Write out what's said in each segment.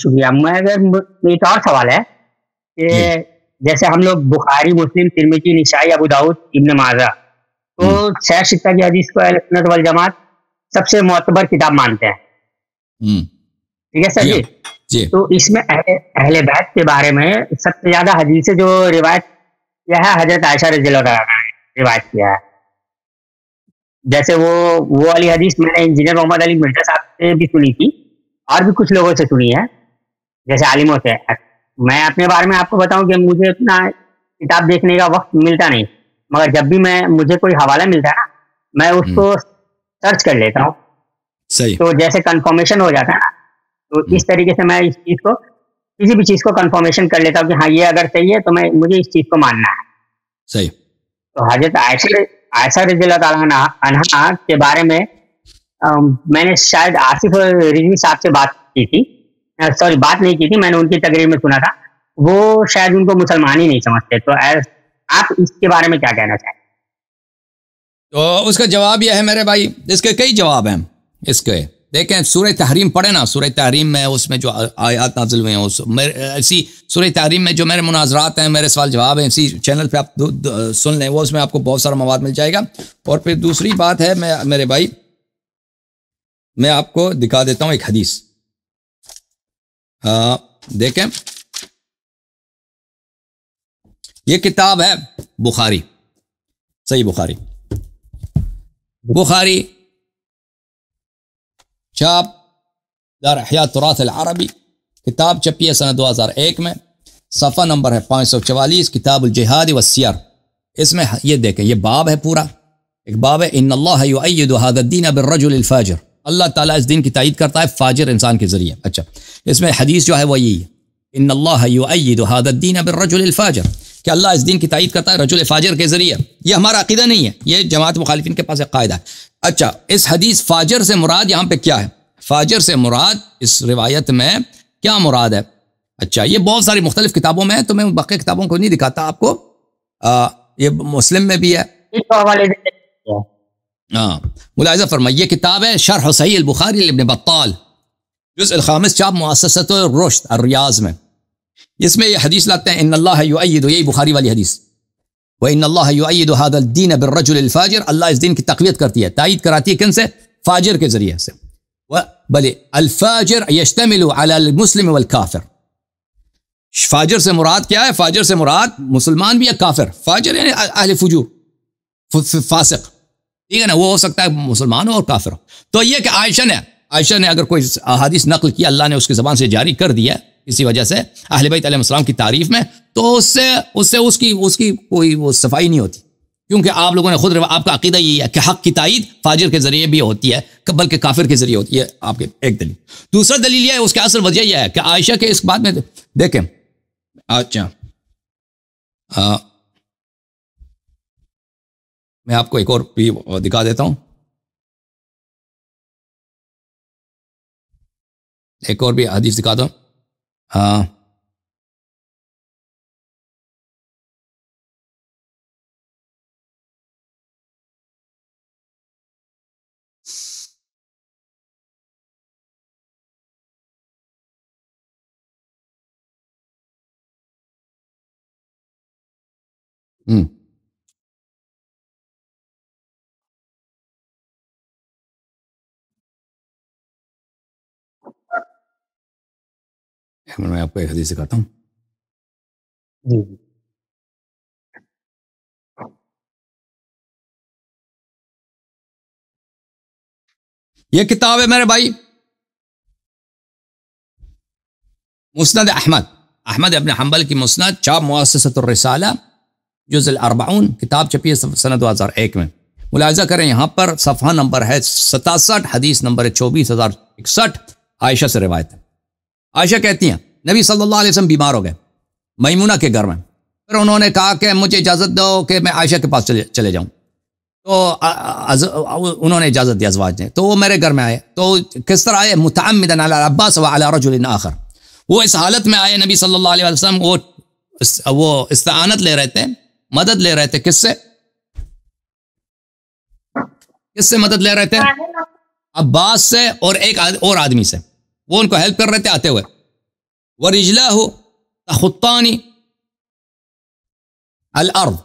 शुक्रिया मैं अगर एक और सवाल है कि जैसे हम लोग बुखारी मुस्लिम तिरमिजी निशाई अबू दाऊद इब्न माजा तो सैर हम्म। शिक्षा की हदीस को वाल जमात सबसे मोतबर किताब मानते हैं हम्म। ठीक है सर जी, तो इसमें अहले, अहले बैत के बारे में सबसे ज्यादा हदीस जो रिवायत किया है हजरत आयशा रजील रिवायत किया है जैसे वो वो वाली हदीस मैंने इंजीनियर मोहम्मद अली मिर्जा साहब से भी सुनी थी और भी कुछ लोगों से सुनी है जैसे आलिमों से मैं अपने बारे में आपको बताऊं कि मुझे इतना किताब देखने का वक्त मिलता नहीं मगर जब भी मैं मुझे कोई हवाला मिलता है ना मैं उसको सर्च हम्म। कर लेता हूँ तो जैसे कंफर्मेशन हो जाता है ना तो हम्म। इस तरीके से मैं इस चीज को किसी भी चीज को कंफर्मेशन कर लेता हूँ कि हाँ ये अगर सही है तो मैं मुझे इस चीज को मानना है सही तो हजरत आयशा आयशा के बारे में आ, मैंने शायद आसिफ रिजवी साहब से बात की थी सॉरी uh, बात नहीं की थी मैंने उनकी तकरीर में सुना था वो शायद उनको मुसलमान ही नहीं समझते तो आप इसके बारे में क्या कहना चाहें तो उसका जवाब यह है मेरे भाई इसके कई जवाब हैं इसके देखें सूर्य तहरीम पढ़े ना सूर्य तहरीम में उसमें जो आयात नाजिल हुए हैं उस इसी सूर्य तहरीम में जो मेरे मुनाजरात हैं मेरे सवाल जवाब हैं इसी चैनल पे आप दु, दु, सुन लें वो उसमें आपको बहुत सारा मवाद मिल जाएगा और फिर दूसरी बात है मैं मेरे भाई मैं आपको दिखा देता हूँ एक हदीस हाँ, देखें ये किताब है बुखारी सही बुखारी बुखारी छाप दारहया तुरात अरबी किताब छपी है सन 2001 में सफ़ा नंबर है पाँच सौ चवालीस किताब जहाद वसियर इसमें ये देखें ये बाब है पूरा एक बाब है इन अल्लाहदीन अबरजुल्फ़ाजर अल्लाह ताला इस दिन की तायद करता है फाजर इंसान के ज़रिए अच्छा इसमें हदीस जो है वो यही इन अल्लाद अब रजुलफाजर कि अल्लाह इस दिन की तायद करता है रजुल फ़ाजर के ज़रिए यह हमारा अकीदा नहीं है ये जमात मुखालफिन के पास एक कायदा है अच्छा इस हदीस फ़ाजर से मुराद यहाँ पे क्या है फ़ाजर से मुराद इस रिवायत में क्या मुराद है अच्छा ये बहुत सारी मुख्तलिफ किताबों में है तो मैं बाकी किताबों को नहीं दिखाता आपको आ, ये मुस्लिम में भी है हाँ मुलाजा फरमाइए किताब है शरह सही बुखारी इबन बत्ताल الجزء الخامس شاف مؤسسة الرشد الرياض में इसमें यह हदीस लाते हैं इन अल्लाह युद यही बुखारी वाली हदीस व इन अल्लाह युद हादीन बर्रजुलफ़ाजर अल्लाह इस दिन की तकवीत करती है तइद कराती है किन से फाजर के ज़रिए से व बले अलफाजर यशतमिलमुसलम वलकाफिर फाजर से मुराद क्या है फाजर से मुराद मुसलमान भी है काफिर फाजर यानी अहल फजूर फासक ठीक है ना वो हो सकता है मुसलमान हो और काफिर हो तो यह कि आयशा ने आयशा ने अगर कोई हदीस नकल किया अल्लाह ने उसकी ज़बान से जारी कर दिया इसी वजह से अहल बैतम की तारीफ में तो उससे उससे उसकी उसकी कोई वो सफाई नहीं होती क्योंकि आप लोगों ने खुद आपका अकीदा यही है कि हक की तइद फाजिर के जरिए भी होती है बल्कि काफिर के जरिए होती है आपके एक दलील दूसरा दलील यह है उसका असल वजह यह है कि आयशा के इस बात में देखें अच्छा मैं आपको एक और भी दिखा देता हूँ एक और भी हदीस दिखा दो हाँ हम्म मैं आपको एक हदीस सिखाता हूँ ये किताब है मेरे भाई मुस्नद अहमद अहमद अपने हम्बल की मुस्नद चाप मुआसतरसाला जुजल अरबाउन किताब छपी है सन दो हज़ार एक में मुलायजा करें यहाँ पर सफ़ा नंबर है सतासठ हदीस नंबर है चौबीस हज़ार इकसठ आयशा से रिवायत है आयशा कहती हैं नबी सल्लल्लाहु अलैहि वसल्लम बीमार हो गए मईमूना के घर में फिर उन्होंने कहा कि मुझे इजाज़त दो कि मैं आयशा के पास चले चले जाऊँ तो आ, उन्होंने इजाज़त दी अजवाज ने तो वो मेरे घर में आए तो किस तरह आए मुतमदन अब्बास वालजुल आखर वो इस हालत में आए नबी सल्लल्लाहु अलैहि वसल्लम वो वो इस्तानत ले रहे थे मदद ले रहे थे किससे किससे मदद ले रहे थे अब्बास से और एक और आदमी से वो उनको हेल्प कर रहे थे आते हुए व रिजला हो अल अर्द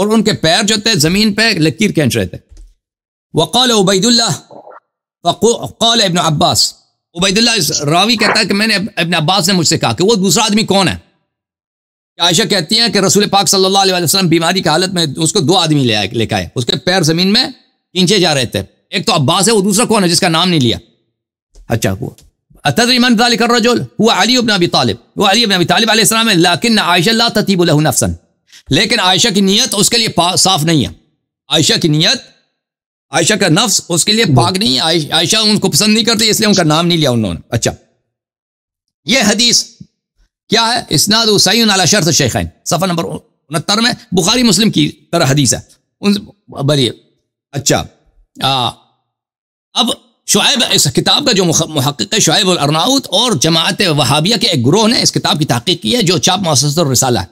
और उनके पैर जो थे ज़मीन पे लकीर खेच रहे थे वक़ाल उबैदुल्ला फ़ौल इबन अब्बास उबैदुल्ला रावी कहता है कि मैंने इबन अब्बास ने मुझसे कहा कि वो दूसरा आदमी कौन है आयशा कहती हैं कि रसूल पाक सल्लल्लाहु अलैहि वसल्लम बीमारी की हालत में उसको दो आदमी ले आए लेकर आए उसके पैर ज़मीन में खींचे जा रहे थे एक तो अब्बास है वो दूसरा कौन है जिसका नाम नहीं लिया अच्छा हुआ अतदरी मन ذلك الرجل هو علي بن ابي طالب वो अली इब्न अबी तालिब अलैहिस्सलाम है लेकिन आयशा ला ततीब लहु नफसन लेकिन आयशा की नीयत उसके लिए साफ नहीं है आयशा की नीयत आयशा का नफ्स उसके लिए पाक नहीं है आयशा उनको पसंद नहीं करती इसलिए उनका नाम नहीं लिया उन्होंने अच्छा यह हदीस क्या है इसनाद हुसैन अला शर्त शेखैन सफ़ा नंबर उनहत्तर में बुखारी मुस्लिम की तरह हदीस है उन बलिए अच्छा आ, अब शुएब इस किताब का जो महक़ है शुएब अरनाउत और जमात वहाबिया के एक ग्रोह ने इस किताब की तहकीक की है जो चाप मौसर है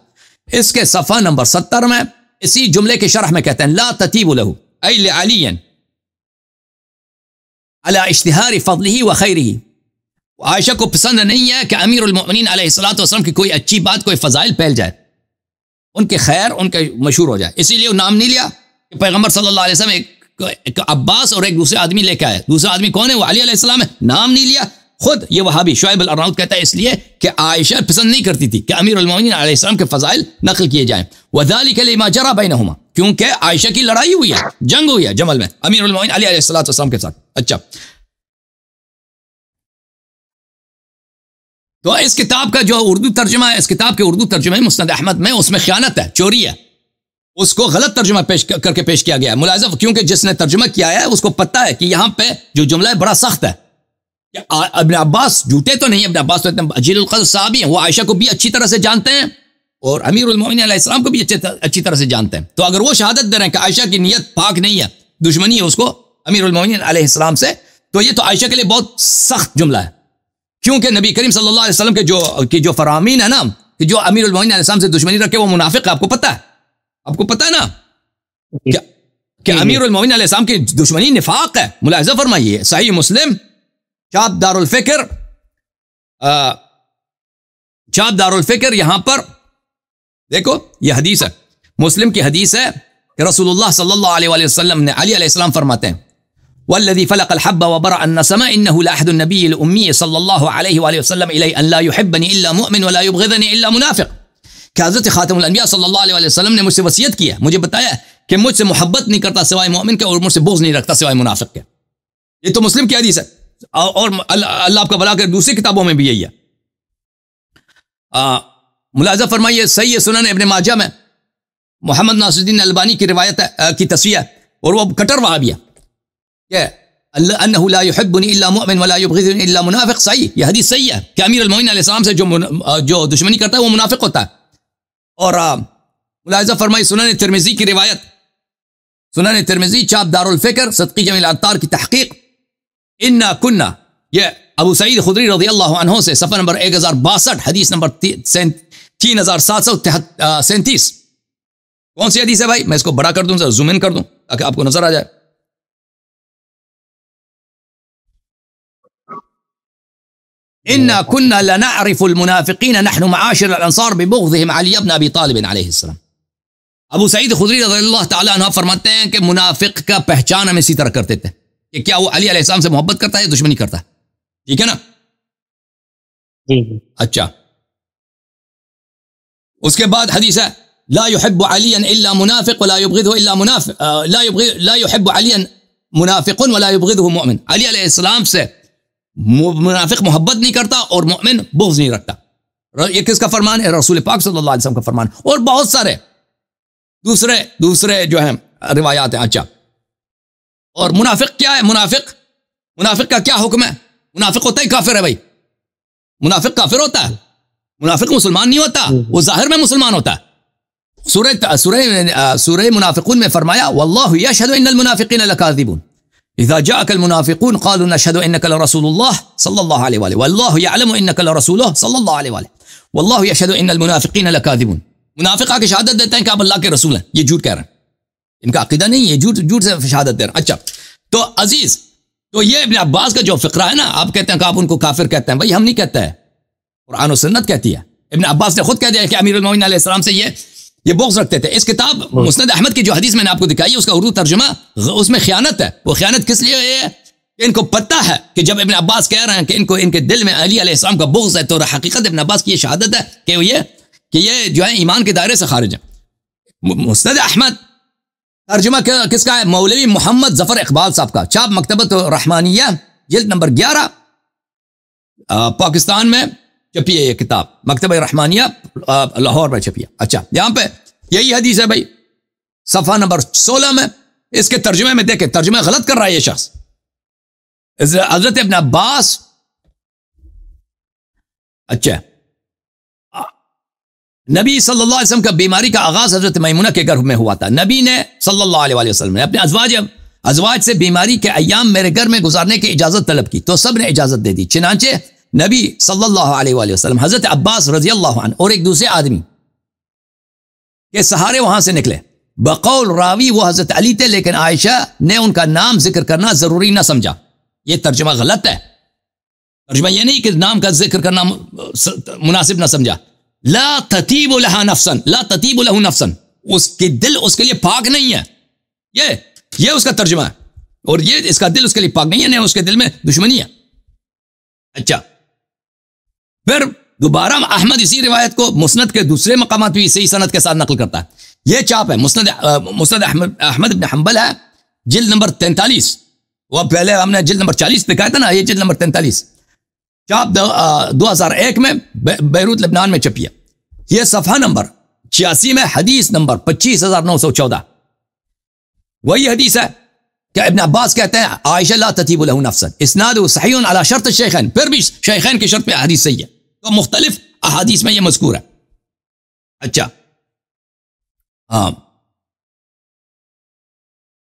इसके सफ़ा नंबर सत्तर में इसी जुमले के शरह में कहते हैं ला ततीब लहू अलियन अला इश्तहार फ़ली व खैरी आयशा को पसंद नहीं है कि अमीरमिन सलाम की कोई अच्छी बात कोई फ़जाइल फैल जाए उनके खैर उनके मशहूर हो जाए इसीलिए नाम नहीं लिया कि पैगम्बर सल्ला वसम एक अब्बास और एक दूसरे आदमी लेके आए दूसरा आदमी कौन है वो अली अलैहिस्सलाम है नाम नहीं लिया खुद ये वहाबी शुएब अल कहता है इसलिए कि आयशा पसंद नहीं करती थी कि अमीर अलमोमिन के फ़ज़ाइल नकल किए जाएँ वदाली के लिए जरा बैन हुमा क्योंकि आयशा की लड़ाई हुई है जंग हुई है जमल में अमीर अलमोमिन के साथ अच्छा तो इस किताब का जो उर्दू तर्जमा है इस किताब के उर्दू तर्जमे मुस्ंद अहमद में उसमें ख्यानत है चोरी है उसको गलत तर्जुमा पेश करके पेश किया गया है क्योंकि जिसने तर्जुमा किया है उसको पता है कि यहां पे जो जुमला है बड़ा सख्त है अबन अब्बास झूठे तो नहीं अबन अब्बास तो इतने अजील साहब हैं वो आयशा को भी अच्छी तरह से जानते हैं और अमीर इस्लाम को भी अच्छे अच्छी तरह से जानते हैं तो अगर वो शहादत दे रहे हैं कि आयशा की नीयत पाक नहीं है दुश्मनी है उसको अमीर इस्लाम से तो ये तो आयशा के लिए बहुत सख्त जुमला है क्योंकि नबी करीम सल्लाम के जो की जो फरामीन है ना कि जो अमीर इस्लाम से दुश्मनी रखे वो मुनाफिक आपको पता है आपको पता है ना क्या कि अमीर उलमिन आसम की दुश्मनी निफाक है मुलायजा फरमाइए सही मुस्लिम चाप दारुलफिक्र चाप दारुलफिक्र यहां पर देखो यह हदीस है मुस्लिम की हदीस है कि रसूलुल्लाह सल्लल्लाहु अलैहि वसल्लम ने अली अलैहिस्सलाम फरमाते हैं वल्लज़ी फलक अलहब व बरा अन्नसमा इन्नहु लाहद नबी उम्मी सल्लल्लाहु अलैहि वसल्लम इलै अन ला युहिब्बनी इल्ला मुमिन व ला युबग़िदनी इल्ला मुनाफिक़ कि हज़रत ख़ातमिया सल्लल्लाहु ने मुझसे वसीयत किया मुझे बताया कि मुझसे मोहब्बत नहीं करता सिवाय मोमिन के और मुझसे बोझ नहीं रखता सिवाय मुनाफिक के ये तो मुस्लिम की हदीस है और अल्लाह आपका भला कर दूसरी किताबों में भी यही है मुलाजा फरमाइए सही है सुनन अपने माजा में मोहम्मद नासुद्दीन अलबानी की रवायत है, की तस्वीर और वह कटर वहाँ भी है मुनाफिक सही यह हदीस सही है कि अमीर अलमोन से जो जो दुश्मनी करता है वो मुनाफिक होता है और मुलायजा फरमाई सुनन तिरमिजी की रिवायत सुनन तिरमिजी चाप दारुलफ़िक्र सदकी जमील अतार की तहकीक इन्ना कुन्ना यह अबू सईद खुदरी रजी अल्लाह से सफ़र नंबर एक हज़ार बासठ हदीस नंबर तीन हज़ार सात सौ सैंतीस कौन सी हदीस है भाई मैं इसको बड़ा कर दूं जरा जूम इन कर दूं ताकि आपको नज़र आ जाए إنا كنا لنعرف المنافقين نحن معاشر الأنصار ببغضهم علي بن أبي طالب عليه السلام أبو سعيد الخدري رضي الله تعالى عنه فرماتے ہیں کہ منافق کا پہچان ہم اسی طرح کر دیتے ہیں کہ السلام سے محبت کرتا ہے دشمنی کرتا ہے ٹھیک ہے نا بعد حدیث لا يحب عليا الا منافق ولا يبغضه الا منافق آه، لا يبغ لا يحب عليا منافق ولا يبغضه مؤمن علي عليه السلام سے मुनाफिक मोहब्बत नहीं करता और मोमिन बोझ नहीं रखता ये किसका फरमान है रसूल पाक सल्लल्लाहु अलैहि वसल्लम का फरमान और बहुत सारे दूसरे दूसरे जो हैं रिवायात हैं अच्छा और मुनाफिक क्या है मुनाफिक मुनाफिक का क्या हुक्म है मुनाफिक होता ही काफिर है भाई मुनाफिक काफिर होता है मुनाफिक मुसलमान नहीं होता वो जाहिर में मुसलमान होता है सूर्य सूर्य सूर्य मुनाफिकून में फरमाया वल्लाह यशहद मुनाफिकीन लकाजिबून إذا جاءك المنافقون قالوا نشهد إنك لرسول الله صلى الله عليه وآله والله يعلم إنك لرسوله صلى الله عليه وآله والله यशद मुनाफिकीन लकादिबुन मुनाफिक आके शहादत देते हैं कि आप अल्लाह के रसूल हैं ये झूठ कह रहे हैं इनका अकीदा नहीं है झूठ झूठ से शहादत दे रहे हैं अच्छा तो अजीज तो ये इबन अब्बास का जो फ़िक्रा है ना आप कहते हैं कि आप उनको काफिर कहते हैं भाई हम नहीं कहते हैं कुरान सन्नत कहती है इबन अब्बास ने खुद कह दिया कि अमीर उलमिन से ये ये बोक्स रखते थे इस किताब मुस्द अहमद की जो हदीस मैंने आपको दिखाई है उसका उर्दू तर्जुमा उसमें खयानत है वो खयानत किस लिए है इनको पता है कि जब इबन अब्बास कह रहे हैं कि इनको इनके दिल में अली अलीस्म का बुग्ज है तो हकीकत इबन अब्बास की ये शहादत है कि ये कि ये जो है ईमान के दायरे से खारिज है मुस्द अहमद तर्जुमा किसका है मौलवी मोहम्मद जफर इकबाल साहब का चाप मकतबत रहमानिया जल्द नंबर ग्यारह पाकिस्तान में छपी है ये किताब मकतब रहमानिया लाहौर में छपी है अच्छा यहाँ पे यही हदीस है भाई सफ़ा नंबर सोलह में इसके तर्जुमे में देखे तर्जुमे गलत कर रहा है ये शख्स हजरत अपने अब्बास अच्छा नबी सल्लल्लाहु अलैहि वसल्लम का बीमारी का आगाज हजरत मैमुना के घर में हुआ था नबी ने सल्लल्लाहु अलैहि वसल्लम ने अपने अजवाज अजवाज से बीमारी के अयाम मेरे घर में गुजारने की इजाजत तलब की तो सब ने इजाजत दे दी चिनाचे नबी सल्लल्लाहु अलैहि वसल्लम हजरत अब्बास रजी अल्लाह और एक दूसरे आदमी के सहारे वहां से निकले बकौल रावी वो हजरत अली थे लेकिन आयशा ने उनका नाम जिक्र करना जरूरी ना समझा ये तर्जमा गलत है तर्जमा यह नहीं कि नाम का जिक्र करना मुनासिब ना समझा ला ततीब नफसन ला ततीब नफसन उसके दिल उसके लिए पाक नहीं है ये ये उसका तर्जमा है और ये इसका दिल उसके लिए पाक नहीं है नहीं उसके दिल में दुश्मनी है अच्छा फिर दोबारा अहमद इसी रिवायत को मुस्त के दूसरे मकाम भी इसी सनत के साथ नकल करता है ये चाप है मुस्त मुस्त अहमद अहमद हम्बल है जिल नंबर तैंतालीस वह पहले हमने जिल नंबर चालीस पे कहा था ना ये जिल नंबर तैंतालीस चाप दो हज़ार एक में बे, बैरूत लबनान में छपी यह सफ़ा नंबर छियासी में हदीस नंबर पच्चीस हज़ार नौ सौ चौदह वही हदीस है क्या इबन अब्बास कहते हैं आयशा ला ततीब नफसन इसनाद सही अला शर्त शेखन फिर भी शेखन के शर्त पे अहादीस सही है तो मुख्तलिफ अहादीस में यह मजकूर है अच्छा हाँ